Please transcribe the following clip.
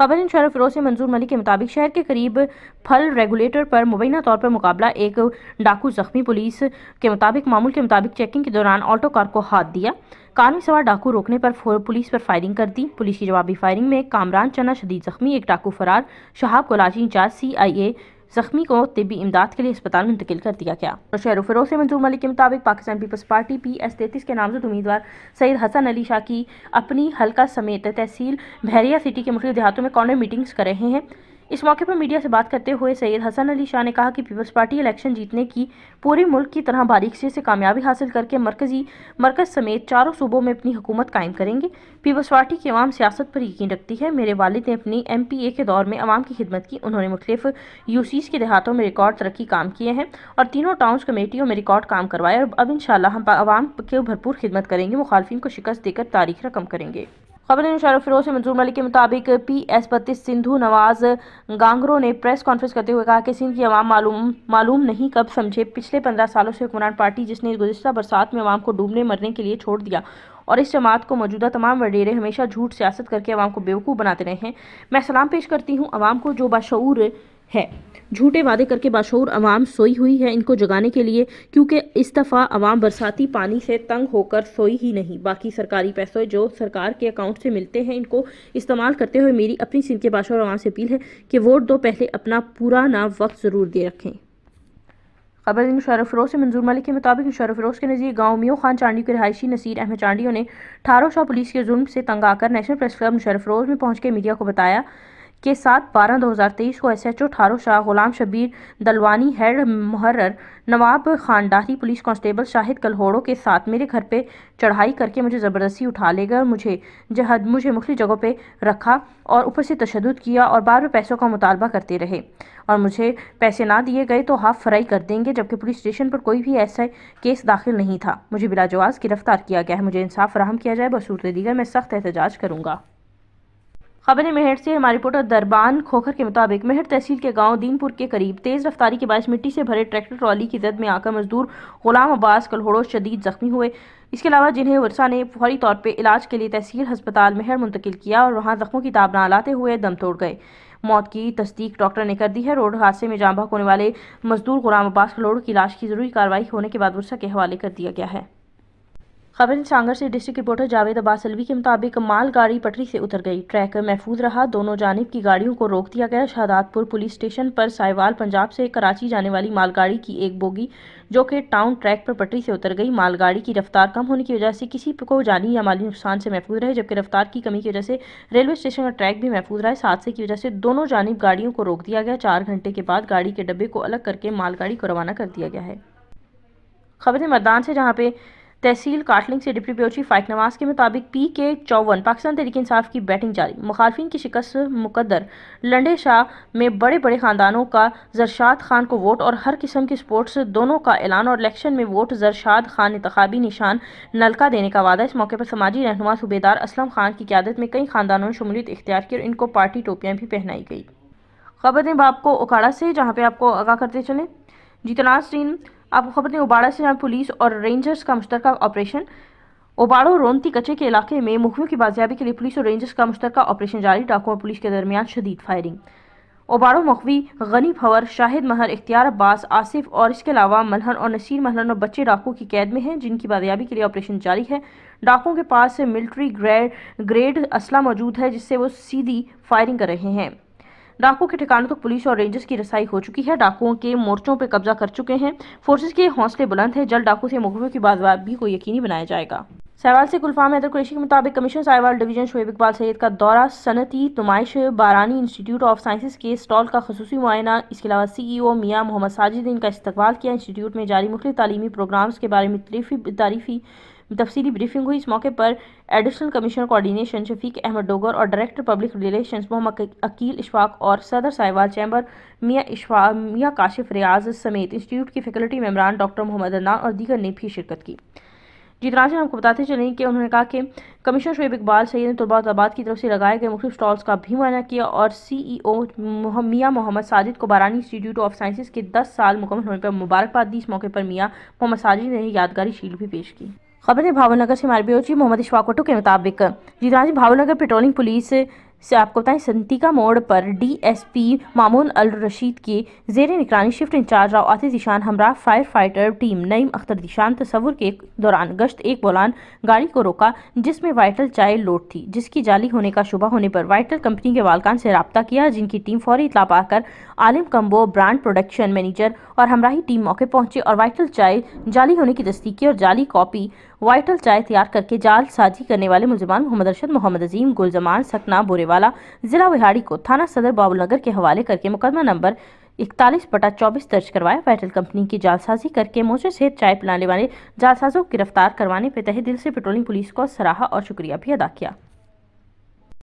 खबर शहर फिरोज से मंजूर मलिक के मुताबिक शहर के करीब फल रेगुलेटर पर मुबैना तौर पर मुकाबला एक डाकू जख्मी पुलिस के मुताबिक मामूल के मुताबिक चेकिंग के दौरान ऑटो कार को हाथ दिया कार में सवार डाकू रोकने पर पुलिस पर फायरिंग कर दी पुलिस की जवाबी फायरिंग में कामरान चना शदीद जख्मी एक डाकू फरार शहाब कोलाची इंचार्ज सी आई ए जख्मी को तबी इमदाद के लिए अस्पताल में मुंतकिल कर दिया गया और शहर फरोज से मंजूर मलिक के मुताबिक Pakistan peoples party P S तैतीस के नामजद उम्मीदवार सैद हसन अली शाह की अपनी हल्का समेत तहसील बहरिया सिटी के मुख्य देहातों में कॉर्नर मीटिंग्स कर रहे हैं इस मौके पर मीडिया से बात करते हुए सैयद हसन अली शाह ने कहा कि पीपल्स पार्टी इलेक्शन जीतने की पूरे मुल्क की तरह बारीकी से कामयाबी हासिल करके मरकजी मरकज समेत चारों सूबों में अपनी हुकूमत कायम करेंगे पीपल्स पार्टी की अवाम सियासत पर यकीन रखती है मेरे वालिद ने अपनी एम पी ए के दौर में अवाम की खिदमत की उन्होंने मुख्तफ यूसीज के देहातों में रिकॉर्ड तरक्की काम किए हैं और तीनों टाउन कमेटियों में रिकॉर्ड काम करवाए और अब इन शाह हम आवाम की भरपूर खिदमत करेंगे मुखालफी को शिकस्त देकर तारीख रकम करेंगे खबर अनुसार फिरोज से मंजूर मलिक के मुताबिक पी एस बत्तीस सिंधु नवाज गांगरों ने प्रेस कॉन्फ्रेंस करते हुए कहा कि सिंध की आवाम मालूम मालूम नहीं कब समझे पिछले पंद्रह सालों से हुक्मरान पार्टी जिसने गुजशत बरसात में आवाम को डूबने मरने के लिए छोड़ दिया और इस जमात को मौजूदा तमाम वडेरे हमेशा झूठ सियासत करके आवाम को बेवकूफ़ बनाते रहे हैं मैं सलाम पेश करती हूँ आवाम को जो बाशूर है झूठे वादे करके बाशूर अवाम सोई हुई है इनको जगाने के लिए क्योंकि इस दफ़ा अवाम बरसाती पानी से तंग होकर सोई ही नहीं बाकी सरकारी पैसों जो सरकार के अकाउंट से मिलते हैं इनको इस्तेमाल करते हुए मेरी अपनी सिंध के बाशूर अवाम से अपील है कि वोट दो पहले अपना पूरा ना वक्त ज़रूर दे रखें खबर दिन शर फरोज से मंजूर मलिक के मुताबिक शर फरोज के नज़ीर गांव मियो खान चांडी के रहायशी नसीर अहमद चांडियों ने ठारो शाह पुलिस के जुर्म से तंग आकर नेशनल प्रेस क्लब शर फरोज में पहुंच के मीडिया को बताया के साथ बारह दो हज़ार तेईस को S H O Tharo Shah Ghulam Shabbir Dalwani head मुहर्र नवाब खानदारी पुलिस कांस्टेबल शाहिद कलहोड़ो के साथ मेरे घर पे चढ़ाई करके मुझे ज़बरदस्ती उठा ले गए और मुझे जहद मुझे मुख्त जगहों पे रखा और ऊपर से तशद किया और बार बार पैसों का मुतालबा करते रहे और मुझे पैसे ना दिए गए तो हाफ फ्राई कर देंगे जबकि पुलिस स्टेशन पर कोई भी ऐसा केस दाखिल नहीं था मुझे बिलाजवाज गिरफ्तार किया गया है मुझे इंसाफ फ्राहम किया जाए बसूरत दीगर मैं सख्त एहतजाज करूँगा खबर मेहर से हमारे रिपोर्टर दरबान खोखर के मुताबिक मेहर तहसील के गांव दीनपुर के करीब तेज़ रफ्तारी के बायस मिट्टी से भरे ट्रैक्टर ट्रॉली की जद में आकर मजदूर गुलाम अब्बास कलहोड़ो शदीद जख्मी हुए इसके अलावा जिन्हें वर्षा ने फौरी तौर पर इलाज के लिए तहसील हस्पताल मेहर मुंतकिल किया और वहाँ जख्मों की ताबना लाते हुए दम तोड़ गए मौत की तस्दीक डॉक्टर ने कर दी है रोड हादसे में जाम होने वाले मजदूर गुलाम अब्बास कलहोड़ो की लाश की जरूरी कार्रवाई होने के बाद वर्षा के हवाले कर दिया गया है खबर सांगर से डिस्ट्रिक्ट रिपोर्टर जावेद अब्बास अलवी के मुताबिक माल गाड़ी पटरी से उतर गई ट्रैक महफूज रहा दोनों जानब की गाड़ियों को रोक दिया गया शहदादपुर पुलिस स्टेशन पर साहिवाल पंजाब से कराची जाने वाली मालगाड़ी की एक बोगी जो कि टाउन ट्रैक पर पटरी से उतर गई मालगाड़ी की रफ्तार कम होने की वजह से किसी को जानी या माली नुकसान से महफूज रहे जबकि रफ्तार की कमी की वजह से रेलवे स्टेशन का ट्रैक भी महफूज रहा इस हादसे की वजह से दोनों जानब गाड़ियों को रोक दिया गया चार घंटे के बाद गाड़ी के डब्बे को अलग करके मालगाड़ी को रवाना कर दिया गया है खबर मैदान से जहाँ पे तहसील काटलिंग से डिप्टी प्योची फाइक नवाज के मुताबिक पी के चौवन पाकिस्तान तरीके इंसाफ की बैटिंग जारी मुखालफी की शिकस्त मुकदर लंडे शाह में बड़े बड़े खानदानों का जरशाद खान को वोट और हर किस्म की स्पोर्ट्स दोनों का ऐलान और इलेक्शन में वोट जरशाद खान इंतबी निशान नलका देने का वादा इस मौके पर समाजी रहनुमा सूबेदार असलम खान की क्यादत में कई खानदानों ने शमूलियत इख्तियार की और इनको पार्टी टोपियाँ भी पहनाई गई खबर खबरें बाप को उखाड़ा से जहाँ पे आपको आगाह करते चलें जीतना सिंह आपको खबर दें उबाड़ा से पुलिस और रेंजर्स का मुश्तर ऑपरेशन ओबाड़ो रोनती कचे के इलाके में मुखियों की बाजियाबी के लिए पुलिस और रेंजर्स का मुश्तर ऑपरेशन जारी डाकुओं और पुलिस के दरमियान शदीद फायरिंग ओबाड़ो मखवी गनी फवर शाहिद महर इख्तियार अब्बास आसिफ और इसके अलावा मलहन और नसीर मलहन और बच्चे डाकुओं की कैद में हैं जिनकी बाजियाबी के लिए ऑपरेशन जारी है डाकुओं के पास मिल्ट्री ग्रेड ग्रेड असला मौजूद है जिससे वो सीधी फायरिंग कर रहे हैं डाकुओं के ठिकानों तक तो पुलिस और रेंजर्स की रसाई हो चुकी है डाकुओं के मोर्चों पर कब्जा कर चुके हैं फोर्सेज के हौसले बुलंद है जल्द डाकू से मुखबिर की भी को यकीनी बनाया जाएगा सहवाल से गुलफाम हैदर कुरेशी के मुताबिक कमिश्नर साहिवाल डिवीजन शोब इकबाल सैद का दौरा सनती नुमाइश बारानी इंस्टीट्यूट ऑफ साइंसेज के स्टॉल का खसूसी मुआयना इसके अलावा सीईओ मियां मोहम्मद साजिद ने इनका इस्तेवाल किया इंस्टीट्यूट में जारी मुख्य तालीमी प्रोग्राम्स के बारे में तरीफी तारीफी तफसीली ब्रीफिंग हुई इस मौके पर additional commissioner coordination Shafiq Ahmed Dogar और director public relations Muhammad Aqeel Ishfaq और सदर साहिबाल चैम्बर मियाँ इशफा मियाँ काशिफ रियाज समेत इंस्टीट्यूट की फैकल्टी मेम्बरान डॉक्टर मोहम्मद अन्ना और दीगर ने भी शिरकत की जितना तो जीतराज आपको बताते चलें कि उन्होंने कहा कि कमिश्नर शुएब इकबाल सैद ने तलबा की तरफ से लगाए गए मुख्य स्टॉल्स का भी मायना किया और सी ई ओ मियाँ मोहम्मद साजिद को बारानी इंस्टीट्यूट ऑफ साइंसेज के दस साल मुकम्मल होने पर मुबारकबाद दी इस मौके पर मियाँ मोहम्मद साजिद ने यादगारी शील भी पेश की खबर है भावनगर से हमारे ब्यूची मोहम्मद इशवाकोटो के मुताबिक हाँ जी भावनगर पेट्रोलिंग पुलिस से आपको बताएं संतिका मोड़ पर डीएसपी मामून अल रशीद के जेर निगरानी शिफ्ट इंचार्ज राव आतिश ईशान हमरा fire fighter team Naeem Akhtar दिशान तस्वुर के दौरान गश्त एक बोलान गाड़ी को रोका जिसमें वाइटल चाय लोड थी जिसकी जाली होने का शुबा होने पर वाइटल कंपनी के वालकान से रबता किया जिनकी टीम फौरी इतला पाकर आलिम कम्बो ब्रांड प्रोडक्शन मैनेजर और हमराही टीम मौके पहुंचे और वाइटल चाय जाली होने की तस्दीक की और जाली कॉपी वाइटल चाय तैयार करके जाल साजी करने वाले मुलजमान मोहम्मद अरशद मोहम्मद अजीम गुलजमान सकना बोरेवा वाला जिला विहाड़ी को थाना सदर बाबुलनगर के हवाले करके मुकदमा नंबर इकतालीस बटा चौबीस दर्ज करवाया पेट्रोल कंपनी की जालसाजी करके मोचे से चाय पिलाने वाले जालसाजों को गिरफ्तार करवाने पर तहे दिल से पेट्रोलिंग पुलिस को सराहा और शुक्रिया भी अदा किया